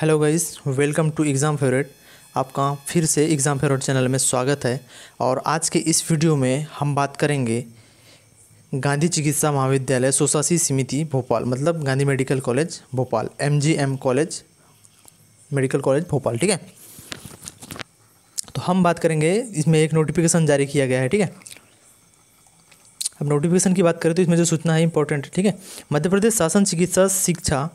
hello guys welcome to Exam Favourite आपका फिर से एग्ज़ाम फेवरेट चैनल में स्वागत है और आज के इस वीडियो में हम बात करेंगे गांधी चिकित्सा महाविद्यालय सोसासी समिति भोपाल मतलब Gandhi medical college Bhopal MGM college medical college Bhopal ठीक है तो हम बात करेंगे इसमें एक नोटिफिकेशन जारी किया गया है ठीक है अब नोटिफिकेशन की बात करें तो इसमें जो सूचना है इंपॉर्टेंट है ठीक है मध्य प्रदेश शासन चिकित्सा शिक्षा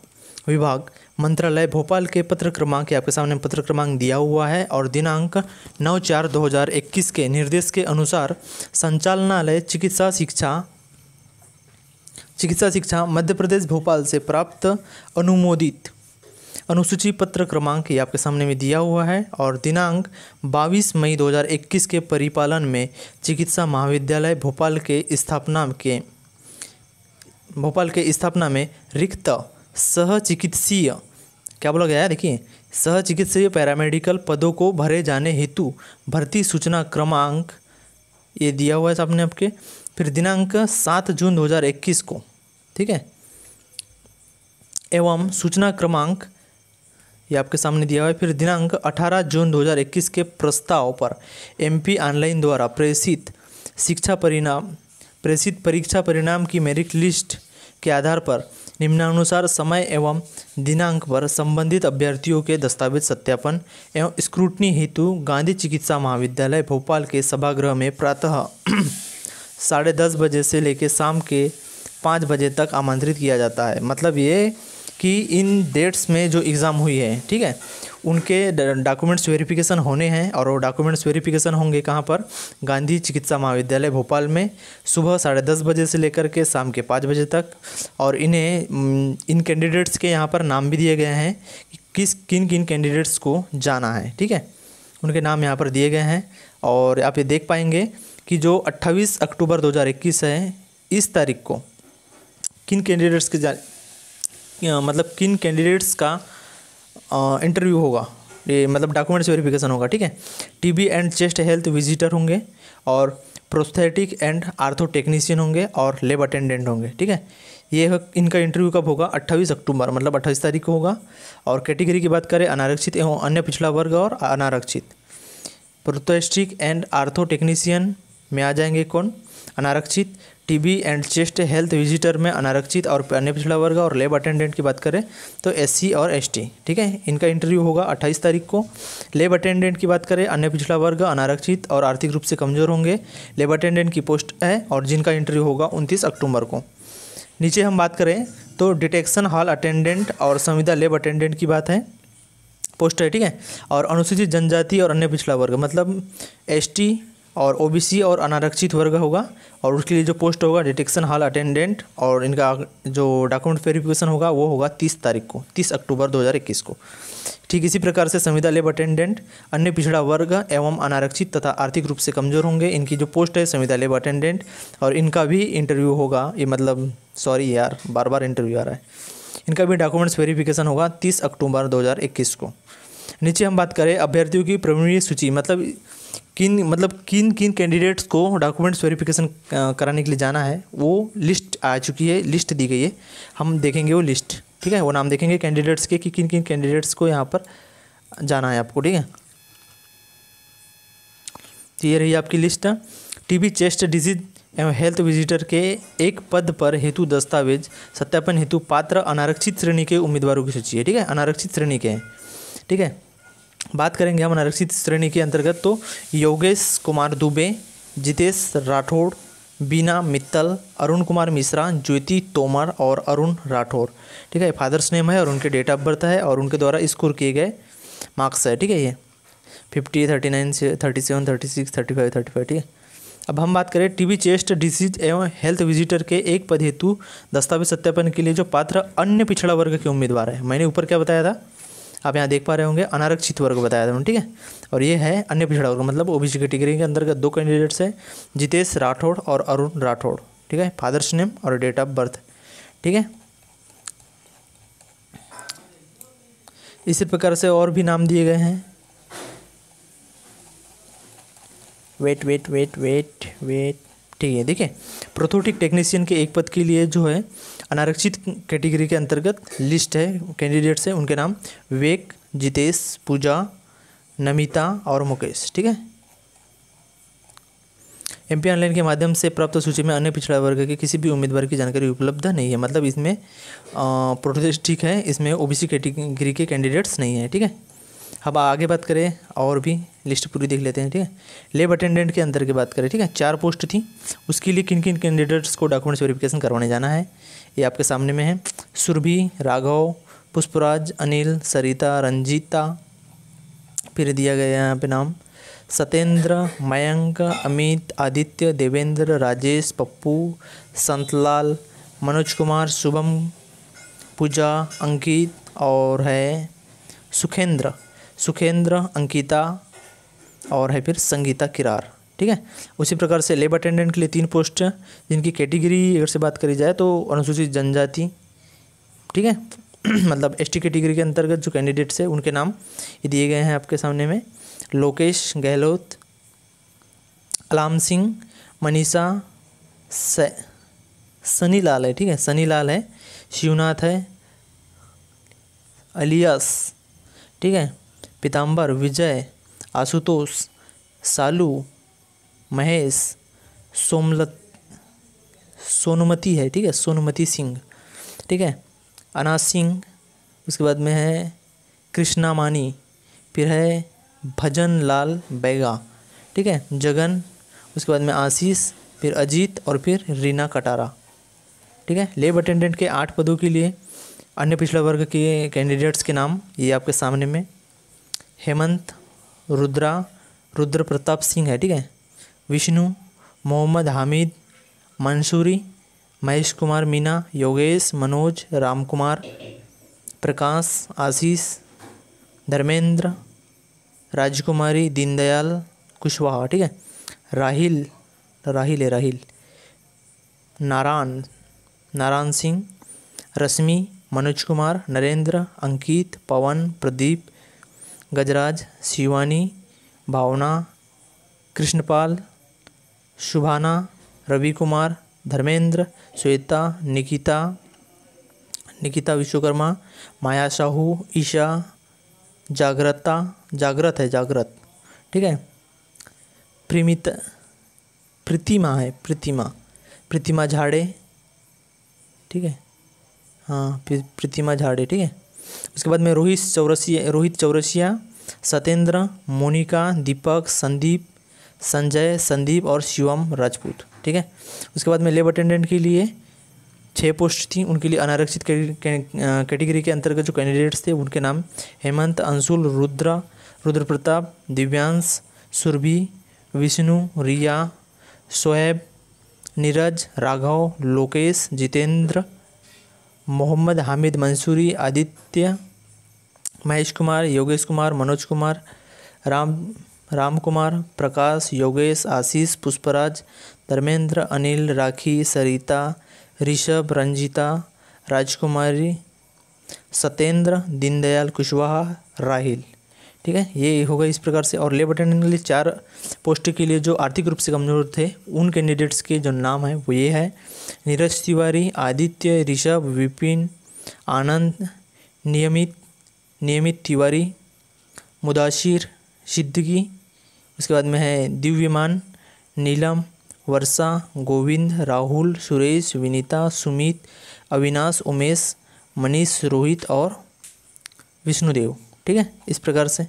विभाग मंत्रालय भोपाल के पत्र क्रमांक आपके सामने पत्र क्रमांक दिया हुआ है और दिनांक 9 चार 2021 के निर्देश के अनुसार संचालनालय चिकित्सा शिक्षा चिकित्सा शिक्षा मध्य प्रदेश भोपाल से प्राप्त अनुमोदित अनुसूची पत्र क्रमांक ये आपके सामने में दिया हुआ है और दिनांक 22 मई 2021 के परिपालन में चिकित्सा महाविद्यालय भोपाल के स्थापना के भोपाल के स्थापना में रिक्त सह चिकित्सीय क्या बोला गया है देखिए सह चिकित्सीय पैरामेडिकल पदों को भरे जाने हेतु भर्ती सूचना क्रमांक ये दिया हुआ है आपने आपके फिर दिनांक सात जून 2021 को ठीक है एवं सूचना क्रमांक ये आपके सामने दिया हुआ है फिर दिनांक 18 जून 2021 के प्रस्ताव पर एमपी ऑनलाइन द्वारा प्रेषित शिक्षा परिणाम प्रेषित परीक्षा परिणाम की मेरिट लिस्ट के आधार पर निम्नानुसार समय एवं दिनांक पर संबंधित अभ्यर्थियों के दस्तावेज सत्यापन एवं स्क्रूटनी हेतु गांधी चिकित्सा महाविद्यालय भोपाल के सभागृह में प्रातः साढ़े दस बजे से लेकर शाम के पाँच बजे तक आमंत्रित किया जाता है मतलब ये कि इन डेट्स में जो एग्ज़ाम हुई है ठीक है उनके डॉक्यूमेंट्स वेरिफिकेशन होने हैं और वो डॉक्यूमेंट्स वेरिफिकेशन होंगे कहाँ पर गांधी चिकित्सा महाविद्यालय भोपाल में सुबह साढ़े दस बजे से लेकर के शाम के पाँच बजे तक और इन्हें इन कैंडिडेट्स के यहाँ पर नाम भी दिए गए हैं कि किस किन किन कैंडिडेट्स को जाना है ठीक है उनके नाम यहाँ पर दिए गए हैं और आप ये देख पाएंगे कि जो अट्ठाईस अक्टूबर दो है इस तारीख को किन कैंडिडेट्स के जा मतलब किन कैंडिडेट्स का इंटरव्यू होगा ये मतलब डॉक्यूमेंट्स वेरिफिकेशन होगा ठीक है TB and chest health visitor होंगे और प्रोस्थेटिक एंड आर्थो टेक्नीसियन होंगे और लेब अटेंडेंट होंगे ठीक है ये इनका इंटरव्यू कब होगा 28 अक्टूबर मतलब 28 तारीख को होगा और कैटेगरी की बात करें अनारक्षित एवं अन्य पिछड़ा वर्ग और अनारक्षित प्रोस्थेटिक एंड आर्थो टेक्नीसियन में आ जाएंगे कौन अनारक्षित TB and chest health visitor में अनारक्षित और अन्य पिछड़ा वर्ग और लेब अटेंडेंट की बात करें तो एससी और एसटी ठीक है इनका इंटरव्यू होगा 28 तारीख को लेब अटेंडेंट की बात करें अन्य पिछड़ा वर्ग अनारक्षित और आर्थिक रूप से कमज़ोर होंगे लेब अटेंडेंट की पोस्ट है और जिनका इंटरव्यू होगा उनतीस अक्टूबर को नीचे हम बात करें तो डिटेक्शन हॉल अटेंडेंट और संविदा लेब अटेंडेंट की बात है पोस्ट है ठीक है और अनुसूचित जनजाति और अन्य पिछड़ा वर्ग मतलब एसटी और ओबीसी और अनारक्षित वर्ग होगा और उसके लिए जो पोस्ट होगा डिटेक्शन हॉल अटेंडेंट और इनका जो डॉक्यूमेंट वेरिफिकेशन होगा वो होगा तीस तारीख को तीस अक्टूबर 2021 को ठीक इसी प्रकार से संविदा लेब अटेंडेंट अन्य पिछड़ा वर्ग एवं अनारक्षित तथा आर्थिक रूप से कमज़ोर होंगे इनकी जो पोस्ट है संविदा लेब अटेंडेंट और इनका भी इंटरव्यू होगा ये मतलब सॉरी यार बार बार इंटरव्यू आ रहा है इनका भी डॉक्यूमेंट्स वेरिफिकेशन होगा तीस अक्टूबर 2021 को नीचे हम बात करें अभ्यर्थियों की प्रवीणीय सूची मतलब किन मतलब किन किन कैंडिडेट्स को डॉक्यूमेंट्स वेरिफिकेशन कराने के लिए जाना है वो लिस्ट आ चुकी है लिस्ट दी गई है हम देखेंगे वो लिस्ट ठीक है वो नाम देखेंगे कैंडिडेट्स के कि किन किन कैंडिडेट्स को यहाँ पर जाना है आपको ठीक है तो ये रही आपकी लिस्ट टीबी चेस्ट डिजीज एवं हेल्थ विजिटर के एक पद पर हेतु दस्तावेज सत्यापन हेतु पात्र अनारक्षित श्रेणी के उम्मीदवारों की सूची है ठीक है अनारक्षित श्रेणी के हैं ठीक है बात करेंगे हम अनारक्षित श्रेणी के अंतर्गत तो योगेश कुमार दुबे जितेश राठौड़ बीना मित्तल अरुण कुमार मिश्रा ज्योति तोमर और अरुण राठौर ठीक है फादर्स नेम है और उनके डेट ऑफ बर्थ है और उनके द्वारा स्कोर किए गए मार्क्स है ठीक है ये fifty thirty nine thirty seven thirty six thirty five thirty five ठीक है अब हम बात करें टीबी चेस्ट डिसीज एवं हेल्थ विजिटर के एक पद हेतु दस्तावेज सत्यापन के लिए जो पात्र अन्य पिछड़ा वर्ग के उम्मीदवार है मैंने ऊपर क्या बताया था आप यहाँ देख पा रहे होंगे अनारक्षित वर्ग बताया था ठीक है और ये है अन्य पिछड़ा वर्ग मतलब ओबीसी कैटेगरी के अंतर्गत दो कैंडिडेट्स हैं जितेश राठौड़ और अरुण राठौड़ ठीक है फादर्स नेम और डेट ऑफ बर्थ ठीक है इसी प्रकार से और भी नाम दिए गए हैं wait wait wait wait wait ठीक है देखिए प्रोथोटिक टेक्नीशियन के एक पद के लिए जो है अनारक्षित कैटेगरी के अंतर्गत लिस्ट है कैंडिडेट्स हैं उनके नाम विवेक जितेश पूजा नमिता और मुकेश ठीक है एम पी ऑनलाइन के माध्यम से प्राप्त सूची में अन्य पिछड़ा वर्ग के किसी भी उम्मीदवार की जानकारी उपलब्ध नहीं है मतलब इसमें प्रोटेस्ट ठीक है इसमें ओबीसी कैटेगरी के कैंडिडेट्स नहीं है ठीक है अब आगे बात करें और भी लिस्ट पूरी देख लेते हैं ठीक है लेब अटेंडेंट के अंदर की बात करें ठीक है चार पोस्ट थी उसके लिए किन किन कैंडिडेट्स को डॉक्यूमेंट्स वेरिफिकेशन करवाने जाना है ये आपके सामने में है सुरभि राघव पुष्पराज अनिल सरिता रंजीता फिर दिया गया यहाँ पे नाम सत्येंद्र मयंक अमित आदित्य देवेंद्र राजेश पप्पू संतलाल मनोज कुमार शुभम पूजा अंकित और है सुखेंद्र सुखेंद्र अंकिता और है फिर संगीता किरार ठीक है उसी प्रकार से लेबर अटेंडेंट के लिए तीन पोस्ट हैं जिनकी कैटेगरी अगर से बात करी जाए तो अनुसूचित जनजाति ठीक है मतलब टी कैटेगरी के अंतर्गत जो कैंडिडेट्स हैं उनके नाम ये दिए गए हैं आपके सामने में लोकेश गहलोत अलाम सिंह मनीषा सनी लाल है ठीक है सनी लाल है शिवनाथ है अलियास ठीक है पीताम्बर विजय आशुतोष सालू महेश सोमलत सोनुमति है ठीक है सोनुमति सिंह ठीक है अनाज सिंह उसके बाद में है कृष्णा मानी फिर है भजन लाल बैगा ठीक है जगन उसके बाद में आशीष फिर अजीत और फिर रीना कटारा ठीक है लेब अटेंडेंट के आठ पदों के लिए अन्य पिछड़ा वर्ग के कैंडिडेट्स के नाम ये आपके सामने में हेमंत रुद्रा रुद्र प्रताप सिंह है ठीक है विष्णु मोहम्मद हामिद मंसूरी महेश कुमार मीना योगेश मनोज राम कुमार प्रकाश आशीष धर्मेंद्र राजकुमारी दीनदयाल कुशवाहा ठीक है राहिल राहिल है राहिल नारायण नारायण सिंह रश्मि मनोज कुमार नरेंद्र अंकित पवन प्रदीप गजराज शिवानी भावना कृष्णपाल शुभाना रवि कुमार धर्मेंद्र श्वेता निकिता निकिता विश्वकर्मा माया साहू ईशा जागृता जागृत है जागृत ठीक है प्रीमित प्रतिमा है प्रतिमा प्रतिमा झाड़े ठीक है हाँ प्रतिमा झाड़े ठीक है उसके बाद में रोहित चौरसिया रोहित चौरसिया सत्येंद्र मोनिका दीपक संदीप संजय संदीप और शिवम राजपूत ठीक है उसके बाद में लेब अटेंडेंट के लिए छः पोस्ट थी उनके लिए अनारक्षित कैटेगरी के अंतर्गत जो कैंडिडेट्स थे उनके नाम हेमंत अंशुल रुद्र रुद्र प्रताप दिव्यांश सुरभि विष्णु रिया शोएब नीरज राघव लोकेश जितेंद्र मोहम्मद हामिद मंसूरी आदित्य महेश कुमार योगेश कुमार मनोज कुमार राम राम कुमार प्रकाश योगेश आशीष पुष्पराज धर्मेंद्र अनिल राखी सरिता ऋषभ रंजिता राजकुमारी सत्येंद्र दीनदयाल कुशवाहा राहिल ठीक है ये होगा इस प्रकार से और लेबर अटेंडेंट के लिए चार पोस्ट के लिए जो आर्थिक रूप से कमज़ोर थे उन कैंडिडेट्स के जो नाम हैं वो ये है नीरज तिवारी आदित्य ऋषभ विपिन आनंद नियमित नियमित तिवारी मुदाशिर सिद्दगी उसके बाद में है दिव्यमान नीलम वर्षा गोविंद राहुल सुरेश विनीता सुमित अविनाश उमेश मनीष रोहित और विष्णुदेव ठीक है इस प्रकार से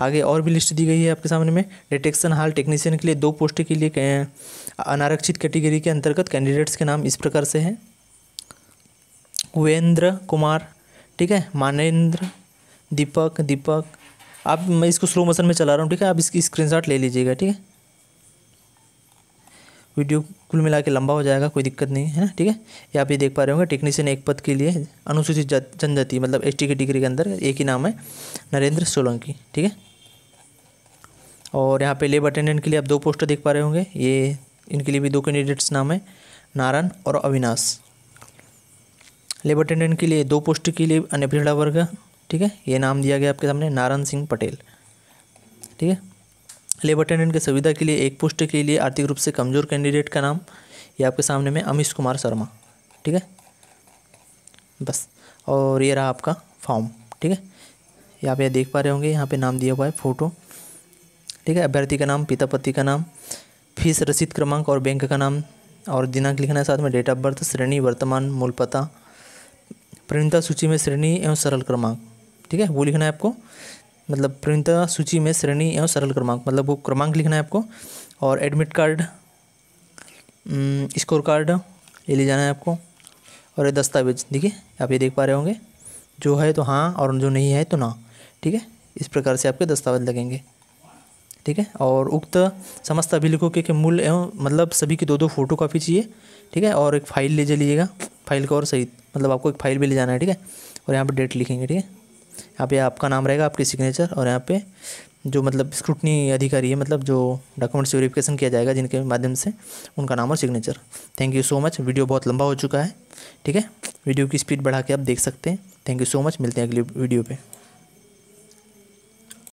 आगे और भी लिस्ट दी गई है आपके सामने में डिटेक्शन हाल टेक्नीशियन के लिए दो पोस्ट के लिए अनारक्षित कैटेगरी के अंतर्गत कैंडिडेट्स के नाम इस प्रकार से हैं वेंद्र कुमार ठीक है मानेंद्र दीपक दीपक आप मैं इसको स्लो मोशन में चला रहा हूँ ठीक है आप इसकी स्क्रीनशॉट ले लीजिएगा ठीक है वीडियो कुल मिला के लंबा हो जाएगा कोई दिक्कत नहीं है ना ठीक है यहाँ आप ये देख पा रहे होंगे टेक्नीशियन एक पद के लिए अनुसूचित जनजाति मतलब एस की डिग्री के अंदर एक ही नाम है नरेंद्र सोलंकी ठीक है और यहाँ पे लेबर अटेंडेंट के लिए आप दो पोस्टर देख पा रहे होंगे ये इनके लिए भी दो कैंडिडेट्स नाम है नारायण और अविनाश लेबर अटेंडेंट के लिए दो पोस्ट के लिए पिछड़ा वर्ग ठीक है ये नाम दिया गया आपके सामने नारायण सिंह पटेल ठीक है लेबर अटेंडेंट की सुविधा के लिए एक पोस्ट के लिए आर्थिक रूप से कमज़ोर कैंडिडेट का नाम ये आपके सामने में अमीश कुमार शर्मा ठीक है बस और ये रहा आपका फॉर्म ठीक है ये आप ये देख पा रहे होंगे यहाँ पे नाम दिया हुआ है फ़ोटो ठीक है अभ्यर्थी का नाम पिता पति का नाम फीस रसीद क्रमांक और बैंक का नाम और दिनांक लिखना है साथ में डेट ऑफ बर्थ श्रेणी वर्तमान मूल पता प्रणीता सूची में श्रेणी एवं सरल क्रमांक ठीक है वो लिखना है आपको मतलब प्रणीता सूची में श्रेणी एवं सरल क्रमांक मतलब वो क्रमांक लिखना है आपको और एडमिट कार्ड स्कोर कार्ड ये ले जाना है आपको और ये दस्तावेज देखिए आप ये देख पा रहे होंगे जो है तो हाँ और जो नहीं है तो ना ठीक है इस प्रकार से आपके दस्तावेज लगेंगे ठीक है और उक्त समस्त अभिलेखों के, के मूल एवं मतलब सभी की दो दो फोटो कापी चाहिए ठीक है और एक फ़ाइल ले जाइएगा फाइल का और सही मतलब आपको एक फ़ाइल भी ले जाना है ठीक है और यहाँ पर डेट लिखेंगे ठीक है यहाँ पे आपका नाम रहेगा आपकी सिग्नेचर और यहाँ पे जो मतलब स्क्रूटनी अधिकारी है मतलब जो डॉक्यूमेंट्स वेरिफिकेशन किया जाएगा जिनके माध्यम से उनका नाम और signature thank you so much video बहुत लंबा हो चुका है ठीक है वीडियो की स्पीड बढ़ा के आप देख सकते हैं थैंक यू सो मच मिलते हैं अगली वीडियो पर